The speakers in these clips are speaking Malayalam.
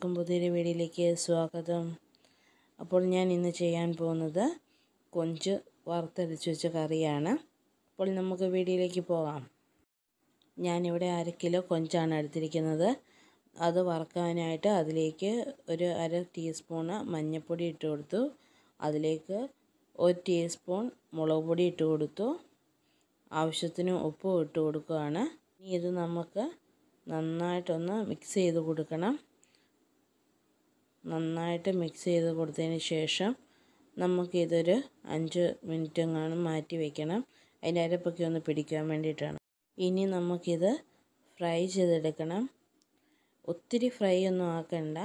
എല്ലാവർക്കും പുതിയൊരു വീഡിയോയിലേക്ക് സ്വാഗതം അപ്പോൾ ഞാൻ ഇന്ന് ചെയ്യാൻ പോകുന്നത് കൊഞ്ച് വറുത്തരച്ച് വെച്ച കറിയാണ് അപ്പോൾ നമുക്ക് വീഡിയോയിലേക്ക് പോകാം ഞാനിവിടെ അര കിലോ കൊഞ്ചാണ് എടുത്തിരിക്കുന്നത് അത് വറുക്കാനായിട്ട് അതിലേക്ക് ഒരു അര ടീസ്പൂണ് മഞ്ഞൾപ്പൊടി ഇട്ട് കൊടുത്തു അതിലേക്ക് ഒരു ടീസ്പൂൺ മുളക് പൊടി ഇട്ട് കൊടുത്തു ആവശ്യത്തിന് ഉപ്പും ഇട്ട് കൊടുക്കുകയാണ് ഇനി ഇത് നമുക്ക് നന്നായിട്ടൊന്ന് മിക്സ് ചെയ്ത് കൊടുക്കണം നന്നായിട്ട് മിക്സ് ചെയ്ത് കൊടുത്തതിന് ശേഷം നമുക്കിതൊരു അഞ്ച് മിനിറ്റ് എങ്ങാനും മാറ്റി വെക്കണം അതിൻ്റെ അരപ്പൊക്കെ ഒന്ന് പിടിക്കാൻ വേണ്ടിയിട്ടാണ് ഇനി നമുക്കിത് ഫ്രൈ ചെയ്തെടുക്കണം ഒത്തിരി ഫ്രൈ ഒന്നും ആക്കണ്ട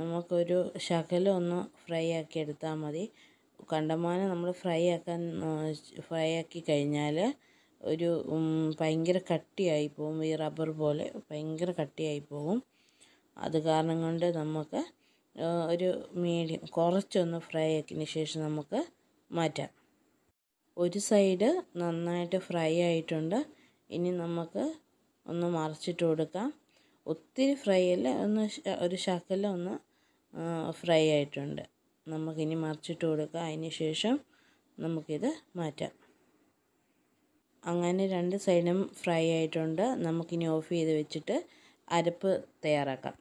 നമുക്കൊരു ശകലം ഒന്ന് ഫ്രൈ ആക്കി എടുത്താൽ മതി കണ്ടമാനം നമ്മൾ ഫ്രൈ ആക്കാൻ ഫ്രൈ ആക്കി കഴിഞ്ഞാൽ ഒരു ഭയങ്കര കട്ടിയായി പോകും ഈ റബ്ബർ പോലെ ഭയങ്കര കട്ടിയായി പോകും അത് കാരണം കൊണ്ട് നമുക്ക് ഒരു മീഡിയം കുറച്ചൊന്ന് ഫ്രൈ ആക്കിയതിന് ശേഷം നമുക്ക് മാറ്റാം ഒരു സൈഡ് നന്നായിട്ട് ഫ്രൈ ആയിട്ടുണ്ട് ഇനി നമുക്ക് ഒന്ന് മറിച്ചിട്ട് കൊടുക്കാം ഒത്തിരി ഫ്രൈ അല്ല ഒന്ന് ഒരു ശക്കല ഒന്ന് ഫ്രൈ ആയിട്ടുണ്ട് നമുക്കിനി മറിച്ചിട്ട് കൊടുക്കാം അതിന് ശേഷം നമുക്കിത് മാറ്റാം അങ്ങനെ രണ്ട് സൈഡും ഫ്രൈ ആയിട്ടുണ്ട് നമുക്കിനി ഓഫ് ചെയ്ത് വെച്ചിട്ട് അരപ്പ് തയ്യാറാക്കാം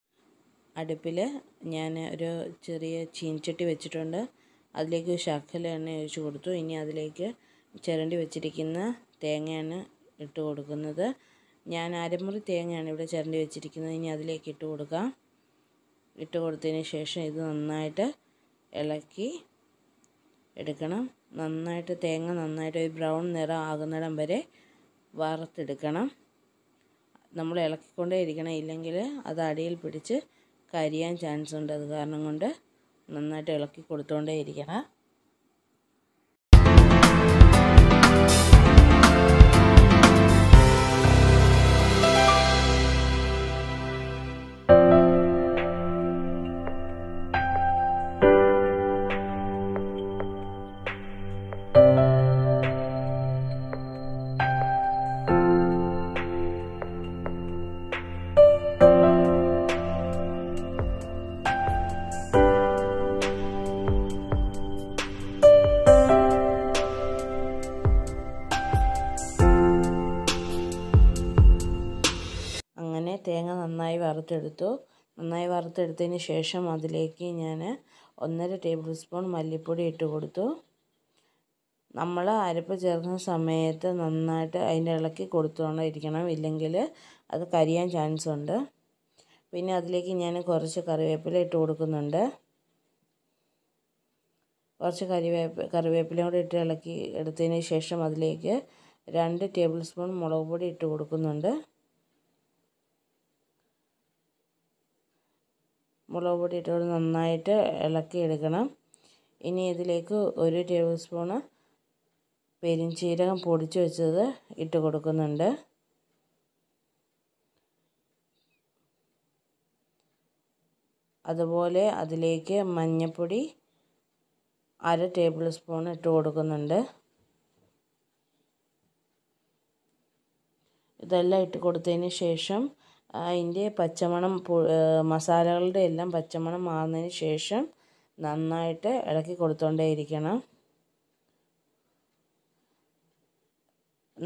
അടുപ്പിൽ ഞാൻ ഒരു ചെറിയ ചീനിച്ചട്ടി വെച്ചിട്ടുണ്ട് അതിലേക്ക് ശർക്കര എണ്ണ ഒഴിച്ച് കൊടുത്തു ഇനി അതിലേക്ക് ചിരണ്ടി വെച്ചിരിക്കുന്ന തേങ്ങയാണ് ഇട്ട് കൊടുക്കുന്നത് ഞാൻ അരമുറി തേങ്ങയാണ് ഇവിടെ ചിരണ്ടി വെച്ചിരിക്കുന്നത് ഇനി അതിലേക്ക് ഇട്ട് കൊടുക്കാം ഇട്ട് കൊടുത്തതിന് ശേഷം ഇത് നന്നായിട്ട് ഇളക്കി എടുക്കണം നന്നായിട്ട് തേങ്ങ നന്നായിട്ട് ഒരു ബ്രൗൺ നിറം ആകുന്നിടം വരെ വറുത്തെടുക്കണം നമ്മൾ ഇളക്കിക്കൊണ്ടേ ഇരിക്കണം ഇല്ലെങ്കിൽ അത് അടിയിൽ പിടിച്ച് കരിയാൻ ചാൻസ് ഉണ്ട് അത് കാരണം കൊണ്ട് നന്നായിട്ട് ഇളക്കി കൊടുത്തുകൊണ്ടേ ഇരിക്കണം തേങ്ങ നന്നായി വറുത്തെടുത്തു നന്നായി വറുത്തെടുത്തതിന് ശേഷം അതിലേക്ക് ഞാൻ ഒന്നര ടേബിൾ സ്പൂൺ മല്ലിപ്പൊടി ഇട്ട് കൊടുത്തു നമ്മൾ അരപ്പ് ചേർക്കുന്ന സമയത്ത് നന്നായിട്ട് അതിൻ്റെ ഇളക്കി കൊടുത്തുകൊണ്ട് ഇല്ലെങ്കിൽ അത് കരിയാൻ ചാൻസ് ഉണ്ട് പിന്നെ അതിലേക്ക് ഞാൻ കുറച്ച് കറിവേപ്പില ഇട്ട് കൊടുക്കുന്നുണ്ട് കുറച്ച് കറിവേപ്പ് കറിവേപ്പില കൂടി ഇട്ട് ഇളക്കി എടുത്തതിന് ശേഷം അതിലേക്ക് രണ്ട് ടേബിൾ സ്പൂൺ മുളക് പൊടി ഇട്ട് കൊടുക്കുന്നുണ്ട് മുളക് പൊടി ഇട്ടുകൊണ്ട് നന്നായിട്ട് എടുക്കണം ഇനി ഇതിലേക്ക് ഒരു ടേബിൾ സ്പൂണ് പെരിഞ്ചീരകം പൊടിച്ച് വെച്ചത് ഇട്ട് കൊടുക്കുന്നുണ്ട് അതുപോലെ അതിലേക്ക് മഞ്ഞൾപ്പൊടി അര ടേബിൾ സ്പൂൺ ഇട്ട് കൊടുക്കുന്നുണ്ട് ഇതെല്ലാം ഇട്ട് കൊടുത്തതിന് ശേഷം അതിൻ്റെ പച്ചമണം മസാലകളുടെ എല്ലാം പച്ചമണം മാറുന്നതിന് ശേഷം നന്നായിട്ട് ഇളക്കി കൊടുത്തുകൊണ്ടേ ഇരിക്കണം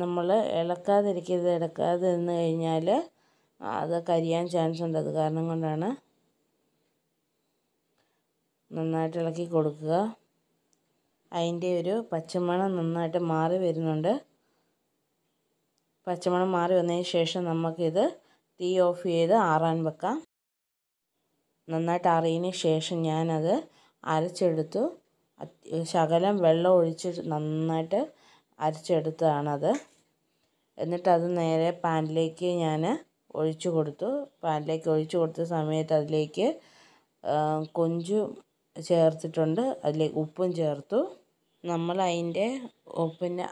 നമ്മൾ ഇളക്കാതിരിക്കരുത് ഇളക്കാതെ നിന്ന് കഴിഞ്ഞാൽ അത് കരിയാൻ ചാൻസ് ഉണ്ട് അത് കാരണം കൊണ്ടാണ് നന്നായിട്ട് ഇളക്കി കൊടുക്കുക അതിൻ്റെ ഒരു പച്ചമണം നന്നായിട്ട് മാറി വരുന്നുണ്ട് പച്ചമണം മാറി വന്നതിന് ശേഷം നമുക്കിത് തീ ഓഫ് ചെയ്ത് ആറാൻ വെക്കാം നന്നായിട്ട് അറിയിന് ശേഷം ഞാനത് അരച്ചെടുത്തു ശകലം വെള്ളം ഒഴിച്ച് നന്നായിട്ട് അരച്ചെടുത്തതാണത് എന്നിട്ടത് നേരെ പാനിലേക്ക് ഞാൻ ഒഴിച്ചു കൊടുത്തു പാനിലേക്ക് ഒഴിച്ചു കൊടുത്ത സമയത്ത് അതിലേക്ക് കൊഞ്ചും ചേർത്തിട്ടുണ്ട് അതിലേക്ക് ഉപ്പും ചേർത്തു നമ്മൾ അതിൻ്റെ ഉപ്പിൻ്റെ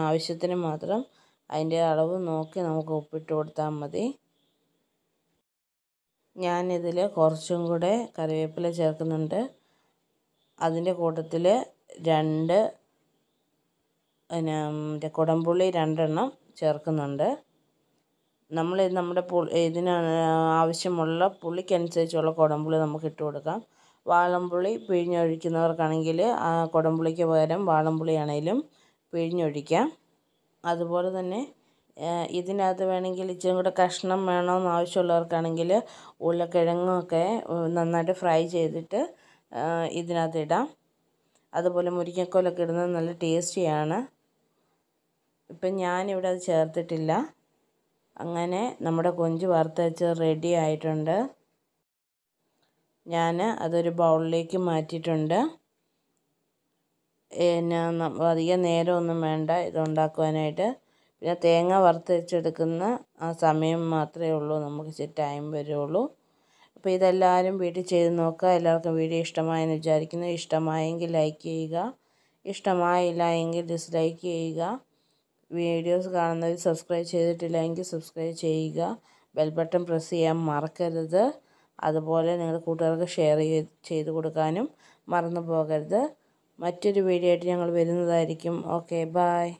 ആവശ്യത്തിന് മാത്രം അതിൻ്റെ അളവ് നോക്കി നമുക്ക് ഉപ്പിട്ട് കൊടുത്താൽ മതി ഞാനിതിൽ കുറച്ചും കൂടെ കറിവേപ്പില ചേർക്കുന്നുണ്ട് അതിൻ്റെ കൂട്ടത്തിൽ രണ്ട് പിന്നെ കുടംപുള്ളി രണ്ടെണ്ണം ചേർക്കുന്നുണ്ട് നമ്മൾ നമ്മുടെ പുളി ഇതിന് ആവശ്യമുള്ള പുളിക്കനുസരിച്ചുള്ള കുടംപുളി നമുക്ക് ഇട്ട് കൊടുക്കാം വാളംപുളി പിഴിഞ്ഞൊഴിക്കുന്നവർക്കാണെങ്കിൽ ആ കുടംപുളിക്ക് പകരം വാളംപുളി ആണെങ്കിലും പിഴിഞ്ഞൊഴിക്കാം അതുപോലെ തന്നെ ഇതിനകത്ത് വേണമെങ്കിൽ ഇച്ചിരി കൂടെ കഷ്ണം വേണമെന്ന് ആവശ്യമുള്ളവർക്കാണെങ്കിൽ ഉരുളക്കിഴങ്ങൊക്കെ നന്നായിട്ട് ഫ്രൈ ചെയ്തിട്ട് ഇതിനകത്ത് ഇടാം അതുപോലെ മുരിങ്ങക്കോലൊക്കെ ഇടുന്നത് നല്ല ടേസ്റ്റിയാണ് ഇപ്പം ഞാനിവിടെ അത് ചേർത്തിട്ടില്ല അങ്ങനെ നമ്മുടെ കൊഞ്ച് വറുത്ത് വെച്ച് റെഡി ആയിട്ടുണ്ട് ഞാൻ അതൊരു ബൗളിലേക്ക് മാറ്റിയിട്ടുണ്ട് പിന്നെ അധികം നേരമൊന്നും വേണ്ട ഇത് ഉണ്ടാക്കുവാനായിട്ട് പിന്നെ തേങ്ങ വറുത്തരച്ചെടുക്കുന്ന ആ സമയം മാത്രമേ ഉള്ളൂ നമുക്ക് ഇച്ചിരി ടൈം വരുള്ളൂ അപ്പോൾ ഇതെല്ലാവരും വീട്ടിൽ ചെയ്ത് നോക്കുക എല്ലാവർക്കും വീഡിയോ ഇഷ്ടമായെന്ന് വിചാരിക്കുന്നു ഇഷ്ടമായെങ്കിൽ ലൈക്ക് ചെയ്യുക ഇഷ്ടമായില്ല എങ്കിൽ ഡിസ്ലൈക്ക് ചെയ്യുക വീഡിയോസ് കാണുന്നവർ സബ്സ്ക്രൈബ് ചെയ്തിട്ടില്ല എങ്കിൽ സബ്സ്ക്രൈബ് ചെയ്യുക ബെൽ ബട്ടൺ പ്രസ് ചെയ്യാൻ മറക്കരുത് അതുപോലെ നിങ്ങളുടെ കൂട്ടുകാർക്ക് ഷെയർ ചെയ്ത് കൊടുക്കാനും മറന്നു പോകരുത് മറ്റൊരു വീഡിയോ ആയിട്ട് ഞങ്ങൾ വരുന്നതായിരിക്കും ഓക്കെ ബായ്